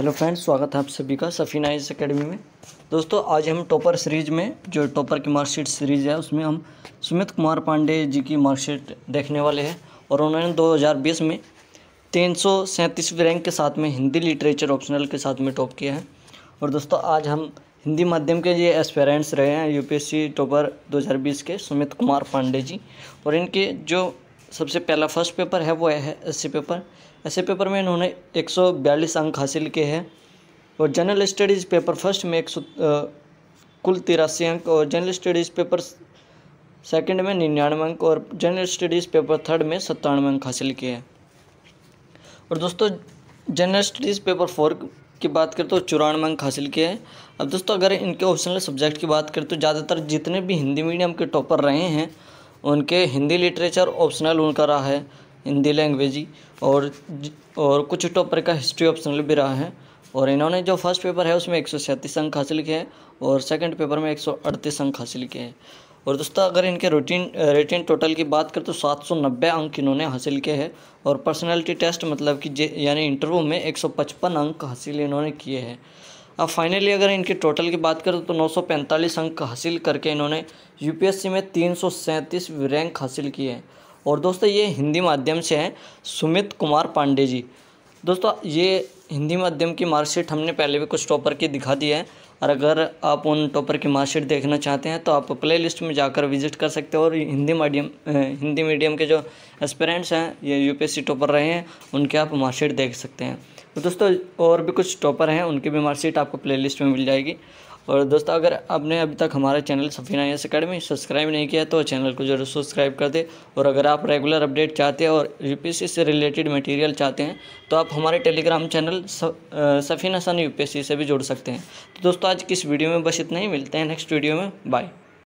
hello friends स्वागत है आप सभी का सफीना इस अकेडमी में दोस्तों आज हम टॉपर सीरीज में जो टॉपर की मार्कशीट सीरीज है उसमें हम सुमित कुमार पांडे जी की मार्कशीट देखने वाले हैं और उन्होंने 2020 में तीन रैंक के साथ में हिंदी लिटरेचर ऑप्शनल के साथ में टॉप किया है और दोस्तों आज हम हिंदी माध्यम के ये एस्पेरेंट्स रहे हैं यू टॉपर दो के सुमित कुमार पांडे जी और इनके जो सबसे पहला फर्स्ट पेपर है वो है एस पेपर एस पेपर में इन्होंने एक अंक हासिल किए हैं और जनरल स्टडीज़ पेपर फर्स्ट में एक सौ कुल तिरासी अंक और जनरल स्टडीज़ पेपर सेकंड में निन्यानवे अंक और जनरल स्टडीज़ पेपर थर्ड में सत्तानवे अंक हासिल किए हैं और दोस्तों जनरल स्टडीज़ पेपर फोर की बात करें तो चौरानवे अंक हासिल किए हैं अब दोस्तों अगर इनके ऑप्शनल सब्जेक्ट की बात करें तो ज़्यादातर जितने भी हिंदी मीडियम के टॉपर रहे हैं उनके हिंदी लिटरेचर ऑप्शनल उनका रहा है हिंदी लैंग्वेजी और और कुछ टॉपर का हिस्ट्री ऑप्शनल भी रहा है और इन्होंने जो फर्स्ट पेपर है उसमें एक सौ सैंतीस अंक हासिल किए हैं और सेकंड पेपर में एक सौ अड़तीस अंक हासिल किए हैं और दोस्तों अगर इनके रूटीन रेटिन टोटल की बात करें तो सात सौ नब्बे अंक इन्होंने हासिल किए हैं और पर्सनैलिटी टेस्ट मतलब कि यानी इंटरव्यू में एक सौ पचपन अंक हासिल इन्होंने किए हैं अब फाइनली अगर इनके टोटल की बात करें तो 945 अंक हासिल करके इन्होंने यूपीएससी में तीन रैंक हासिल किए हैं और दोस्तों ये हिंदी माध्यम से हैं सुमित कुमार पांडे जी दोस्तों ये हिंदी माध्यम की मार्कशीट हमने पहले भी कुछ टॉपर की दिखा दी है और अगर आप उन टॉपर की मार्कशीट देखना चाहते हैं तो आप प्ले लिस्ट में जाकर विजिट कर सकते हो और हिंदी मीडियम हिंदी मीडियम के जो एस्पेरेंट्स हैं ये यूपीएससी टॉपर रहे हैं उनके आप मार्कशीट देख सकते हैं तो दोस्तों और भी कुछ टॉपर हैं उनकी भी मार्कशीट आपको प्ले लिस्ट में मिल जाएगी और दोस्तों अगर आपने अभी तक हमारा channel Safina's academy subscribe नहीं किया तो चैनल को जरूर सब्सक्राइब कर दे और अगर आप रेगुलर अपडेट चाहते हैं और यू से रिलेटेड मटेरियल चाहते हैं तो आप हमारे टेलीग्राम चैनल सफ़ीना सन यू से भी जुड़ सकते हैं तो दोस्तों आज किस वीडियो में बस इतना ही मिलते हैं नेक्स्ट वीडियो में बाय